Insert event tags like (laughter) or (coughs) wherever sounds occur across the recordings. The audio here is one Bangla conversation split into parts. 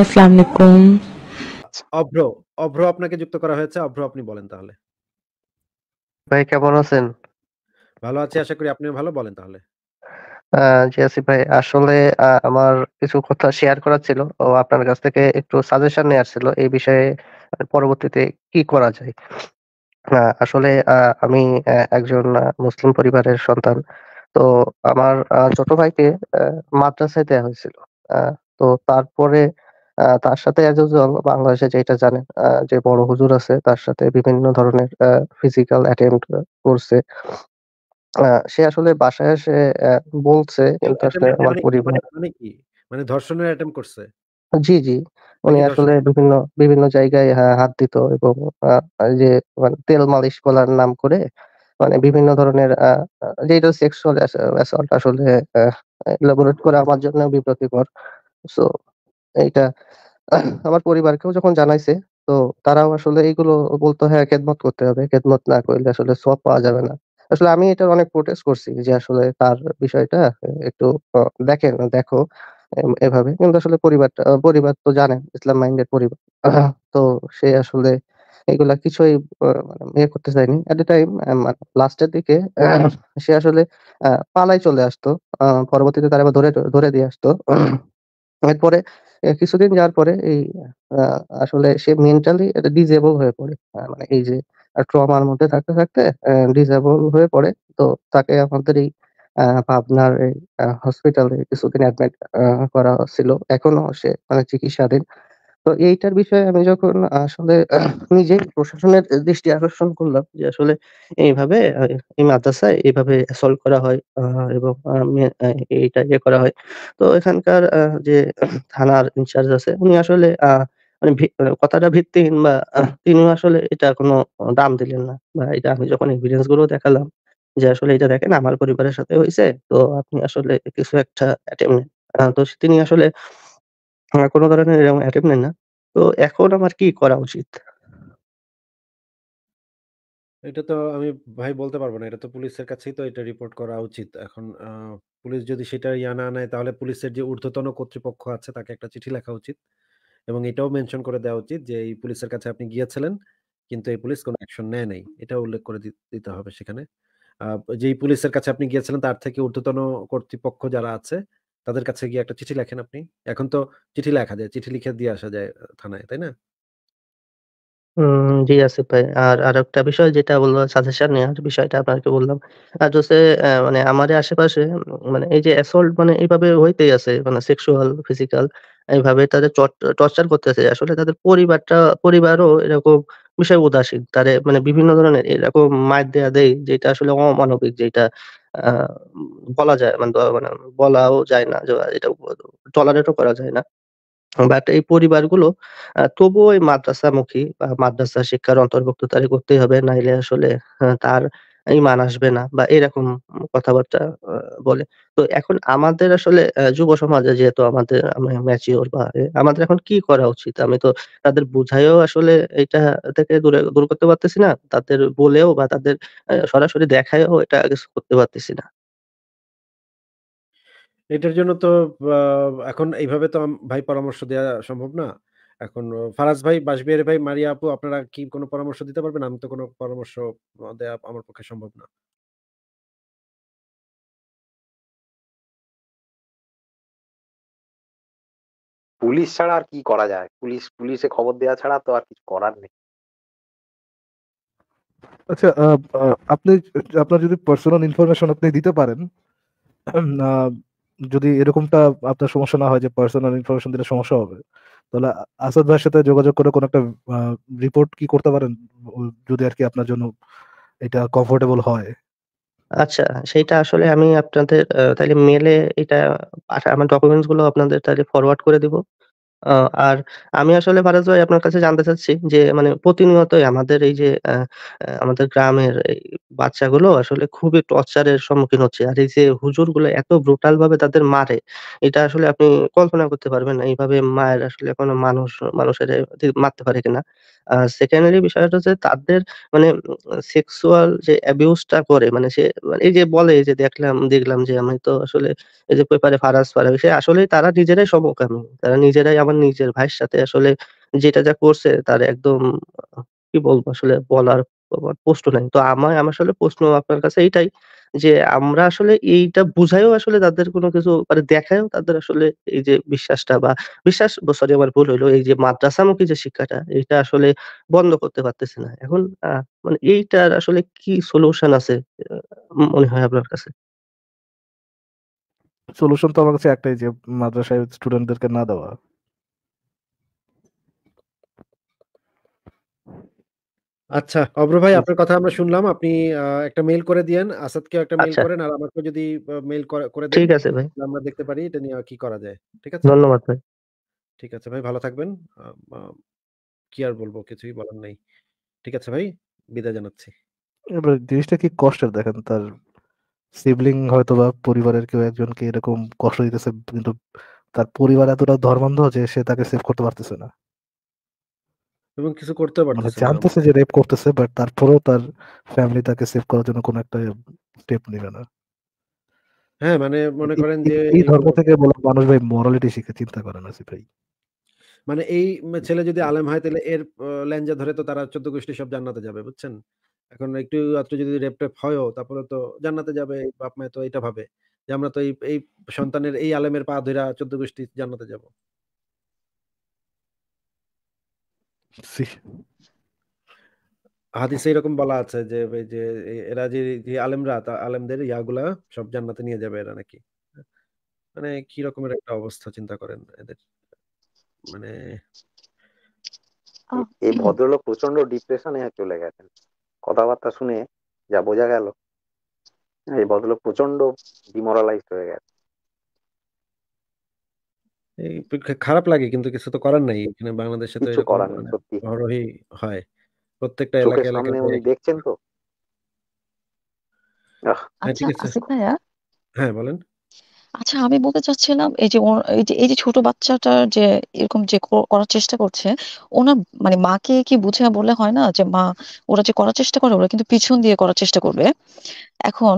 আসসালামু আলাইকুম আচ্ছা, অভ্র অভ্র আপনাকে যুক্ত করা হয়েছে অভ্র আপনি বলেন তাহলে ভাই কেমন আছেন ভালো আছি আশা করি আপনি ভালো বলেন তাহলে জি আসিফ ভাই আসলে আমার কিছু কথা শেয়ার করার ছিল ও আপনার কাছ থেকে একটু সাজেশন নেওয়ার ছিল এই বিষয়ে পরবর্তীতে কি করা যায় আসলে আমি একজন মুসলিম পরিবারের সন্তান তো আমার ছোট ভাইকে মাদ্রাসায় দেওয়া হয়েছিল তো তারপরে তার সাথে অ্যাজ বাংলাদেশে যেটা জানেন যে বড় হুজুর আছে তার সাথে বিভিন্ন ধরনের ফিজিক্যাল অ্যাটেম্প করছে সে আসলে বাসায় এসে বলছে কিন্তু আসলে মানে আমার মানে পরিবার মানে মানে, মানে ধর্ষণের অ্যাটেম্প করছে জি জি উনি আসলে বিভিন্ন বিভিন্ন জায়গায় হ্যাঁ, হাত দিত এবং যে মানে তেল মালিশ করার নাম করে মানে বিভিন্ন ধরনের যেটা সেক্সুয়াল অ্যাসল্ট আসলে এলাবোরেট করা আমার জন্য বিব্রতিকর সো এইটা (coughs) আমার পরিবারকেও যখন জানাইছে তো তারাও আসলে এইগুলো বলতো হ্যাঁ খেদমত করতে হবে খেদমত না করলে আসলে সব পাওয়া যাবে না আসলে আমি এটা অনেক প্রোটেস্ট করছি যে আসলে তার বিষয়টা একটু দেখেন দেখো এভাবে কিন্তু আসলে পরিবারটা পরিবার তো জানেন ইসলাম মাইন্ডের পরিবার (coughs) তো সে আসলে এগুলা কিছুই মানে ইয়ে করতে চাইনি এট এ টাইম লাস্টের দিকে (coughs) সে আসলে পালাই চলে আসতো পরবর্তীতে তারা ধরে ধরে দিয়ে আসতো এরপরে কিছুদিন যাওয়ার পরে এই আসলে সে মেন্টালি এটা ডিজেবল হয়ে পড়ে মানে এই যে ট্রমার মধ্যে থাকতে থাকতে ডিজেবল হয়ে পড়ে তো তাকে আমাদের এই পাবনার হসপিটালে কিছুদিন অ্যাডমিট করা ছিল এখনো সে মানে চিকিৎসাধীন তো এইটার বিষয়ে আমি যখন আসলে নিজেই প্রশাসনের দৃষ্টি আকর্ষণ করলাম যে আসলে এইভাবে এই মাদ্রাসায় এইভাবে সলভ করা হয় এবং এইটা ইয়ে করা হয় তো এখানকার যে থানার ইনচার্জ আছে উনি আসলে মানে কথাটা ভিত্তিহীন বা তিনি আসলে এটা কোনো দাম দিলেন না বা এটা আমি যখন এভিডেন্স গুলো দেখালাম যে আসলে এটা দেখেন আমার পরিবারের সাথে হয়েছে তো আপনি আসলে কিছু একটা অ্যাটেম্প তো তিনি আসলে আমার কোনো ধরনের এরকম অ্যাটেম্প নেই না। তো এখন আমার কি করা উচিত? এটা তো আমি ভাই বলতে পারবো না। এটা তো পুলিশের কাছেই তো এটা রিপোর্ট করা উচিত। এখন পুলিশ যদি সেটা ইয়ানা নেয় তাহলে পুলিশের যে ঊর্ধ্বতন কর্তৃপক্ষ আছে তাকে একটা চিঠি লেখা উচিত এবং এটাও মেনশন করে দেওয়া উচিত যে এই পুলিশের কাছে আপনি গিয়েছিলেন কিন্তু এই পুলিশ কোনো অ্যাকশন নেয় নাই। এটা উল্লেখ করে দিতে হবে সেখানে। আ যেই পুলিশের কাছে আপনি গিয়েছিলেন তার থেকে ঊর্ধ্বতন কর্তৃপক্ষ যারা আছে তাদের কাছে গিয়ে একটা চিঠি লেখেন আপনি এখন তো চিঠি লেখা যায় চিঠি লিখে দিয়ে আসা যায় থানায় তাই না উম জি আছে ভাই আর আর একটা বিষয় যেটা বললাম সাজেশন নেওয়ার বিষয়টা আপনাকে বললাম আর হচ্ছে আহ, মানে আমাদের আশেপাশে মানে এই যে অ্যাসল্ট মানে এইভাবে হইতেই আছে মানে সেক্সুয়াল ফিজিক্যাল এইভাবে তাদের টর্চার করতেছে আসলে তাদের পরিবারটা পরিবারও এরকম বিষয় উদাসীন তারে মানে বিভিন্ন ধরনের এরকম মার দেয়া দেয় যেটা আসলে অমানবিক যেটা বলা যায় মানে মানে বলাও যায় না যে এটা টলারেটও করা যায় না বাট এই পরিবারগুলো তবুও এই মাদ্রাসামুখী বা মাদ্রাসা শিক্ষার অন্তর্ভুক্ত তারে করতেই হবে নাইলে আসলে তার ইমান আসবে না বা এরকম কথাবার্তা বলে। তো এখন আমাদের আসলে যুব সমাজে যেহেতু আমাদের ম্যাচিওর বা আমাদের এখন কি করা উচিত? আমি তো তাদের বুঝাইও আসলে এটা থেকে দূরে দূর করতে পারতেছি না। তাদের বলেও বা তাদের সরাসরি দেখায়ও এটা কিছু করতে পারতেছি না। এটার জন্য তো আহ এখন এইভাবে তো ভাই পরামর্শ দেওয়া সম্ভব না। এখন ফারাজ ভাই বাসবিহারি ভাই মারিয়া আপু আপনারা কি কোনো পরামর্শ দিতে পারবেন আমি তো কোনো পরামর্শ দেয়া আমার পক্ষে সম্ভব না পুলিশ ছাড়া আর কি করা যায় পুলিশ পুলিশে খবর দেওয়া ছাড়া তো আর কিছু করার নেই আচ্ছা আপনি আপনার যদি পার্সোনাল ইনফরমেশন আপনি দিতে পারেন যদি এরকমটা আপনার সমস্যা না হয় যে পার্সোনাল ইনফরমেশন দিলে সমস্যা হবে তাহলে আসাদ ভাইয়ের সাথে যোগাযোগ করে কোনো একটা রিপোর্ট কি করতে পারেন যদি আর কি আপনার জন্য এটা কমফোর্টেবল হয় আচ্ছা সেটা আসলে আমি আপনাদের তাহলে মেলে এটা আমার ডকুমেন্টস গুলো আপনাদের তাহলে ফরওয়ার্ড করে দিব আর আমি আসলে ভারত ভাই আপনার কাছে জানতে চাচ্ছি যে মানে প্রতিনিয়তই আমাদের এই যে আমাদের গ্রামের বাচ্চাগুলো আসলে খুবই টর্চারের সম্মুখীন হচ্ছে আর এই যে হুজুর গুলো এত ব্রুটাল ভাবে তাদের মারে এটা আসলে আপনি কল্পনা করতে পারবেন না এইভাবে মায়ের আসলে কোনো মানুষ মানুষের মারতে পারে কিনা আর সেকেন্ডারি বিষয়টা হচ্ছে তাদের মানে সেক্সুয়াল যে অ্যাবিউজটা করে মানে সে মানে এই যে বলে যে দেখলাম দেখলাম যে আমি তো আসলে এই যে পেপারে ফারাজ ফারাজ সে আসলে তারা নিজেরাই সমকামী তারা নিজেরাই আমার নিজের ভাইয়ের সাথে আসলে যেটা যা করছে তার একদম কি বলবো আসলে বলার প্রশ্ন নাই তো আমার আমার আসলে প্রশ্ন আপনার কাছে এইটাই যে আমরা আসলে এইটা বুঝায়ও আসলে তাদের কোনো কিছু মানে দেখায়ও তাদের আসলে এই যে বিশ্বাসটা বা বিশ্বাস সরি আমার ভুল হইলো এই যে মাদ্রাসামুখী যে শিক্ষাটা এটা আসলে বন্ধ করতে পারতেছে না এখন মানে এইটার আসলে কি সলিউশন আছে মনে হয় আপনার কাছে সলিউশন তো আমার কাছে একটাই যে মাদ্রাসায় স্টুডেন্টদেরকে না দেওয়া আচ্ছা অভ্র ভাই আপনার কথা আমরা শুনলাম। আপনি একটা মেইল করে দিয়েন। আসাদকে একটা মেইল আচ্ছা। করেন। আর আমাকে যদি আ মেইল করে দেন, ঠিক আছে ভাই। আমরা দেখতে পারি এটা নিয়ে কি করা যায়। ঠিক আছে? ধন্যবাদ ভাই। ঠিক আছে ভাই ভালো থাকবেন। কি আর বলবো কিছুই বলার নাই। ঠিক আছে ভাই, বিদায় জানাচ্ছি। এবার জিনিসটা কি কষ্টের দেখেন তার সিবলিং হয়তো বা পরিবারের কেউ একজনকে এরকম কষ্ট দিতেছে কিন্তু তার পরিবার এতটা ধর্মান্ধ যে সে তাকে সেভ করতে পারতেছে না। এবং কিছু করতে মানে পারতেছে না জানতেছে যে রেপ করতেছে বাট তারপরেও তার ফ্যামিলি তাকে সেভ করার জন্য কোনো একটা স্টেপ নেবে না হ্যাঁ মানে মনে করেন যে এই ধর্ম থেকে বলা মানুষ ভাই মরালিটি শিখে চিন্তা করে না ভাই মানে এই ছেলে যদি আলেম হয় তাহলে এর ল্যাঞ্জা ধরে তো তারা চোদ্দ গোষ্ঠী সব জান্নাতে যাবে বুঝছেন এখন একটু আত্ম যদি রেপ টেপ হয়ও তারপরে তো জান্নাতে যাবে বাপ মায় তো এটা ভাবে যে আমরা তো এই সন্তানের এই আলেমের পা ধরা চোদ্দ গোষ্ঠী জান্নাতে যাবো হাদিসে এরকম বলা আছে যে যে এরা যে আলেমরা আলেমদের ইয়াগুলা সব জান্নাতে নিয়ে যাবে এরা নাকি মানে কি রকমের একটা অবস্থা চিন্তা করেন এদের মানে এই ভদ্রলোক প্রচন্ড ডিপ্রেশনে চলে গেছেন কথাবার্তা শুনে যা বোঝা গেল এই ভদ্রলোক প্রচন্ড ডিমোরালাইজ হয়ে গেছে খারাপ লাগে কিন্তু কিছু তো করার নাই এখানে বাংলাদেশে তো কিছু করার মানে সত্যি অহরহই হয় প্রত্যেকটা এলাকা এলাকা উনি দেখছেন তো হ্যাঁ, আচ্ছা আসিফ আচ্ছা ভাইয়া হ্যাঁ বলেন আচ্ছা আমি বলতে চাচ্ছিলাম এই যে এই যে এই যে ছোট বাচ্চাটার যে এরকম যে করার চেষ্টা করছে ওনার মানে মাকে কি বুঝে বলে হয় না যে মা ওরা যে করার চেষ্টা করে ওরা কিন্তু পিছন দিয়ে করার চেষ্টা করবে এখন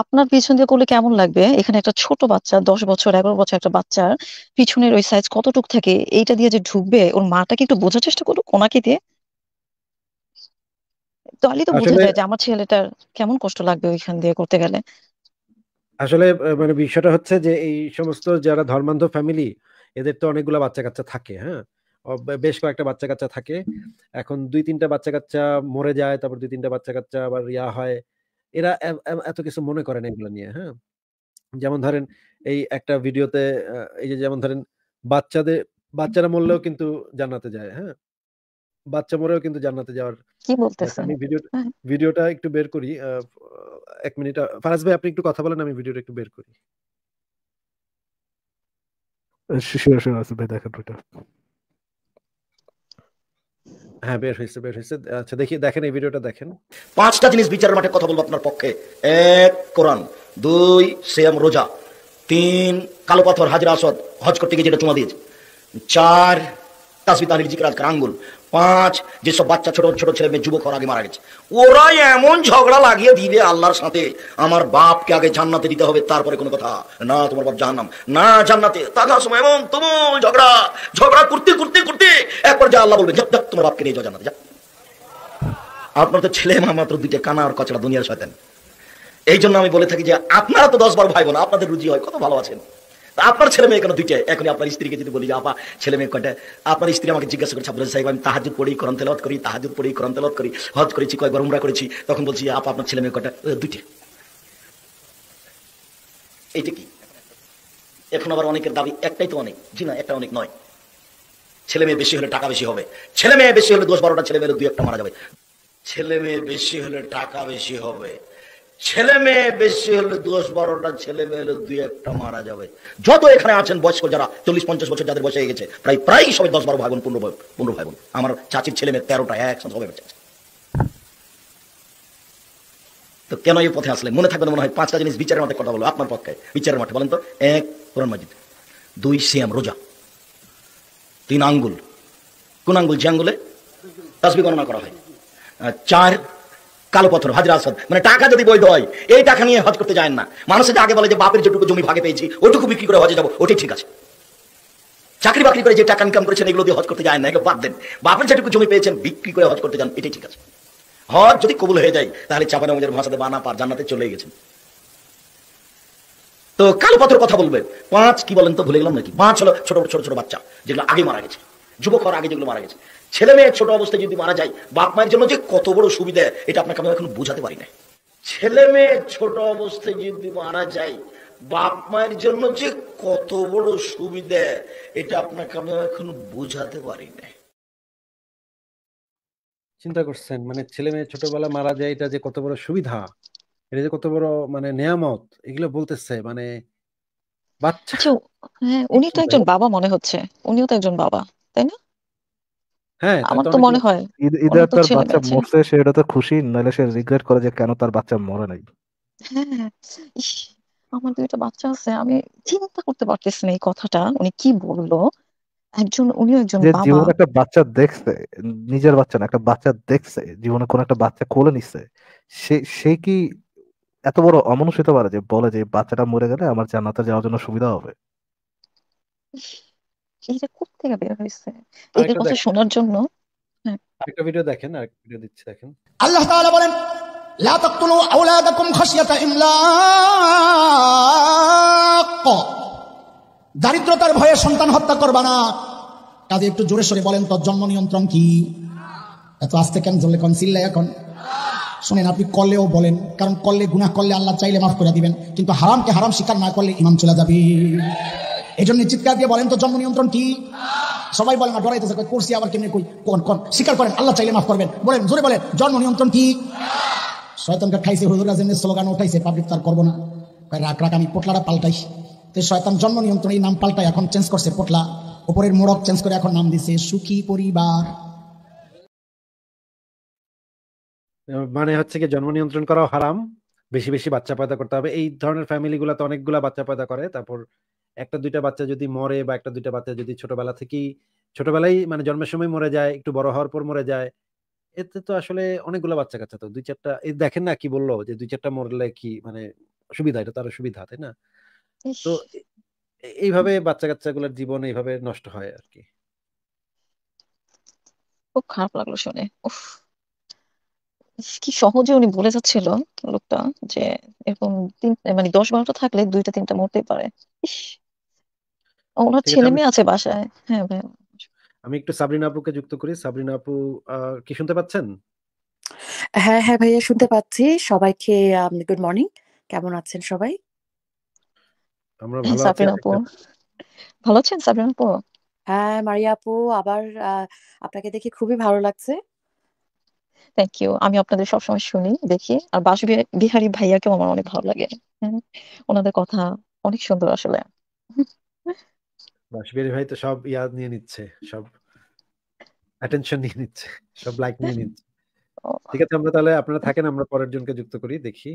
আপনার পিছন দিয়ে করলে কেমন লাগবে এখানে একটা ছোট বাচ্চা দশ বছর এগারো বছর একটা বাচ্চার পিছনের ওই সাইজ কতটুক থাকে এইটা দিয়ে যে ঢুকবে ওর মাটাকে একটু বোঝার চেষ্টা করুক ওনাকে দিয়ে তাহলেই তো বোঝা যায় যে আমার ছেলেটার কেমন কষ্ট লাগবে ওইখান দিয়ে করতে গেলে আসলে মানে বিষয়টা হচ্ছে যে এই সমস্ত যারা ধর্মান্ধ ফ্যামিলি এদের তো অনেকগুলো বাচ্চা কাচ্চা থাকে হ্যাঁ বেশ কয়েকটা বাচ্চা কাচ্চা থাকে এখন দুই তিনটা বাচ্চা কাচ্চা মরে যায় তারপর দুই তিনটা বাচ্চা কাচ্চা আবার ইয়া হয় এরা এত কিছু মনে করেন এগুলো নিয়ে হ্যাঁ যেমন ধরেন এই একটা ভিডিওতে এই যে যেমন ধরেন বাচ্চাদের বাচ্চারা মরলেও কিন্তু জান্নাতে যায় হ্যাঁ বাচ্চা মরেও কিন্তু জান্নাতে যাওয়ার কি বলতেছেন আমি ভিডিও ভিডিওটা একটু বের করি এক মিনিট ফারাজ ভাই আপনি একটু কথা বলেন আমি ভিডিওটা একটু বের করি শিশু আসলে ভাই দেখেন হ্যাঁ বের হয়েছে বের হয়েছে আচ্ছা দেখি দেখেন এই ভিডিওটা দেখেন পাঁচটা জিনিস বিচারের মাঠে কথা বলবো আপনার পক্ষে এক কোরআন দুই সেম রোজা তিন কালো পাথর হাজরা আসদ হজ করতে গিয়ে যেটা দিয়েছে চার তাসবি তাহলিল কার আঙ্গুল পাঁচ যেসব বাচ্চা ছোট ছোট ছেলে মেয়ে যুবকরা আগে মারা গেছে ওরাই এমন ঝগড়া লাগিয়ে দিবে আল্লাহর সাথে আমার বাপকে আগে জান্নাতে দিতে হবে তারপরে কোনো কথা না তোমার বাপ জাহান্নাম না জান্নাতে তাকার সময় এমন তুমুল ঝগড়া ঝগড়া করতে করতে করতে একবার যা আল্লাহ বলবে যাক তোমার বাপকে নিয়ে যাও জান্নাতে যা আপনার তো ছেলে মা মাত্র দুইটা কানা আর কচড়া দুনিয়ার সাথে এই জন্য আমি বলে থাকি যে আপনারা তো দশ বার ভাই বোন আপনাদের রুজি হয় কত ভালো আছেন আপনার ছেলে মেয়ে কেন দুইটা এখন আপনার স্ত্রীকে যদি বলি আপা ছেলে মেয়ে কয়টা আপনার স্ত্রী আমাকে জিজ্ঞাসা করছে আপনার সাহেব আমি তাহাজ পড়ি করন তেলত করি তাহাজ পড়ি করন তেলত করি হজ করেছি কয় গরমরা করেছি তখন বলছি আপা আপনার ছেলে মেয়ে কয়টা দুইটা এইটা কি এখন আবার অনেকের দাবি একটাই তো অনেক জি না একটা অনেক নয় ছেলে মেয়ে বেশি হলে টাকা বেশি হবে ছেলে মেয়ে বেশি হলে দশ বারোটা ছেলে মেয়ে দু একটা মারা যাবে ছেলে মেয়ে বেশি হলে টাকা বেশি হবে ছেলে মেয়ে বেশি হলে দশ বারোটা ছেলে মেয়ে হলে দুই একটা মারা যাবে যত এখানে আছেন বয়স্ক যারা চল্লিশ পঞ্চাশ বছর যাদের বসে গেছে প্রায় প্রায় সবাই দশ বারো ভাই বোন পনেরো পনেরো ভাই বোন আমার চাচির ছেলে মেয়ে তেরোটা একসাথে সবাই বেঁচে তো কেন এই পথে আসলে মনে থাকবে মনে হয় পাঁচটা জিনিস বিচারের মাঠে কথা বলো আপনার পক্ষে বিচারের মাঠে বলেন তো এক কোরআন মাজিদ দুই সিয়াম রোজা তিন আঙ্গুল কোন আঙ্গুল যে আঙ্গুলে তাসবি গণনা করা হয় চার কালো পথর হাজরা আসাদ মানে টাকা যদি বৈধ হয় এই টাকা নিয়ে হজ করতে যায় না মানুষ এটা আগে বলে যে বাপের যেটুকু জমি ভাগে পেয়েছি ওটুকু বিক্রি করে হজে যাবো ওটাই ঠিক আছে চাকরি বাকরি করে যে টাকা ইনকাম করেছেন এগুলো দিয়ে হজ করতে যায় না এগুলো বাদ দেন বাপের যেটুকু জমি পেয়েছেন বিক্রি করে হজ করতে যান এটাই ঠিক আছে হজ যদি কবুল হয়ে যায় তাহলে চাপা নামাজের ভাষাতে বানা পার জানাতে চলে গেছেন তো কালো পথর কথা বলবে পাঁচ কি বলেন তো ভুলে গেলাম নাকি পাঁচ হলো ছোট ছোট ছোট বাচ্চা যেগুলো আগে মারা গেছে যুবক হওয়ার আগে যেগুলো মারা গেছে ছেলে মেয়ে ছোট অবস্থায় যদি মারা যায় বাপ মায়ের জন্য যে কত বড় সুবিধা এটা আপনাকে আমি এখন বোঝাতে পারি না ছেলে মেয়ে ছোট অবস্থায় যদি মারা যায় বাপ মায়ের জন্য যে কত বড় সুবিধা এটা আপনাকে আমি এখন বোঝাতে পারি না চিন্তা করছেন মানে ছেলে মেয়ে ছোটবেলা মারা যায় এটা যে কত বড় সুবিধা এটা যে কত বড় মানে নিয়ামত এগুলো বলতেছে মানে বাচ্চা আচ্ছা, হ্যাঁ উনি তো একজন বাবা মনে হচ্ছে উনিও তো একজন বাবা তাই না হ্যাঁ আমার তো মনে হয় ইদার তার বাচ্চা মরছে সে এটা তো খুশি নাহলে সে রিগ্রেট করে যে কেন তার বাচ্চা মরে নাই হ্যাঁ আমার দুইটা বাচ্চা আছে আমি চিন্তা করতে পারতেছি না এই কথাটা উনি কি বললো একজন উনি একজন বাবা জীবনে একটা বাচ্চা দেখছে নিজের বাচ্চা না একটা বাচ্চা দেখছে জীবনে কোন একটা বাচ্চা কোলে নিচ্ছে সে সে কি এত বড় অমানুষ হতে পারে যে বলে যে বাচ্চাটা মরে গেলে আমার জান্নাতে যাওয়ার জন্য সুবিধা হবে এটা বের হয়েছে এদের কথা শোনার জন্য হ্যাঁ। আরেকটা ভিডিও দেখেন আরেকটা ভিডিও দিচ্ছি দেখেন আল্লাহ তাআলা বলেন লা তাকতুলু আওলাদাকুম খাশিয়াতা ইমলাক দারিদ্রতার ভয়ে সন্তান হত্যা করবা না কাজে একটু জোরে সরে বলেন তোর জন্ম নিয়ন্ত্রণ কি এত আস্তে কেন জলে কোন এখন শোনেন আপনি করলেও বলেন কারণ করলে গুনাহ করলে আল্লাহ চাইলে মাফ করে দিবেন কিন্তু হারামকে হারাম স্বীকার না করলে ইমান চলে যাবে এই জন্য চিৎকার দিয়ে বলেন তো জন্ম নিয়ন্ত্রণ কি সবাই বলেন না ডরাই করছি আবার কেমনি কই কোন কোন স্বীকার করেন আল্লাহ চাইলে মাফ করবেন বলেন জোরে বলেন জন্ম নিয়ন্ত্রণ কি শয়তানকে খাইছে হুজুরা স্লোগান উঠাইছে পাবলিক তার করবো না রাখ রাখ আমি পোটলাটা পাল্টাই তো শয়তান জন্ম নিয়ন্ত্রণ এই নাম পাল্টাই এখন চেঞ্জ করছে পোটলা উপরের মোড়ক চেঞ্জ করে এখন নাম দিছে সুখী পরিবার মানে হচ্ছে কি জন্ম নিয়ন্ত্রণ করাও হারাম বেশি বেশি বাচ্চা পয়দা করতে হবে এই ধরনের ফ্যামিলিগুলোতে অনেকগুলো বাচ্চা পয়দা করে তারপর একটা দুইটা বাচ্চা যদি মরে বা একটা দুইটা বাচ্চা যদি ছোটবেলা থেকেই ছোটবেলায় মানে জন্মের সময় মরে যায় একটু বড় হওয়ার পর মরে যায় এতে তো আসলে অনেকগুলো বাচ্চা কাচ্চা তো দুই চারটা এই দেখেন না কি বললো যে দুই চারটা মরলে কি মানে সুবিধা এটা তার সুবিধা তাই না তো এইভাবে বাচ্চা কাচ্চা গুলোর জীবন এইভাবে নষ্ট হয় আর কি খুব খারাপ লাগলো শুনে উফ কি সহজে উনি বলে যাচ্ছিল লোকটা যে এরকম তিন মানে দশ বারোটা থাকলে দুইটা তিনটা মরতে পারে ওনার ছেলে মেয়ে আছে বাসায় হ্যাঁ ভাই আমি একটু সাবরিনা আপুকে যুক্ত করি সাবরিনা আপু কি শুনতে পাচ্ছেন হ্যাঁ হ্যাঁ ভাইয়া শুনতে পাচ্ছি সবাইকে গুড মর্নিং কেমন আছেন সবাই আমরা ভালো আছি সাবরিনা আপু ভালো আছেন সাবরিনা আপু হ্যাঁ মারিয়া আপু আবার আপনাকে দেখে খুবই ভালো লাগছে থ্যাংক ইউ আমি আপনাদের সবসময় শুনি দেখি আর বাসু বিহারী ভাইয়াকেও আমার অনেক ভালো লাগে ওনাদের কথা অনেক সুন্দর আসলে বাসবিহারী ভাই তো সব ইয়া নিয়ে নিচ্ছে সব অ্যাটেনশন নিয়ে নিচ্ছে সব লাইক নিয়ে নিচ্ছে ঠিক আছে আমরা তাহলে আপনারা থাকেন আমরা পরের জনকে যুক্ত করি দেখি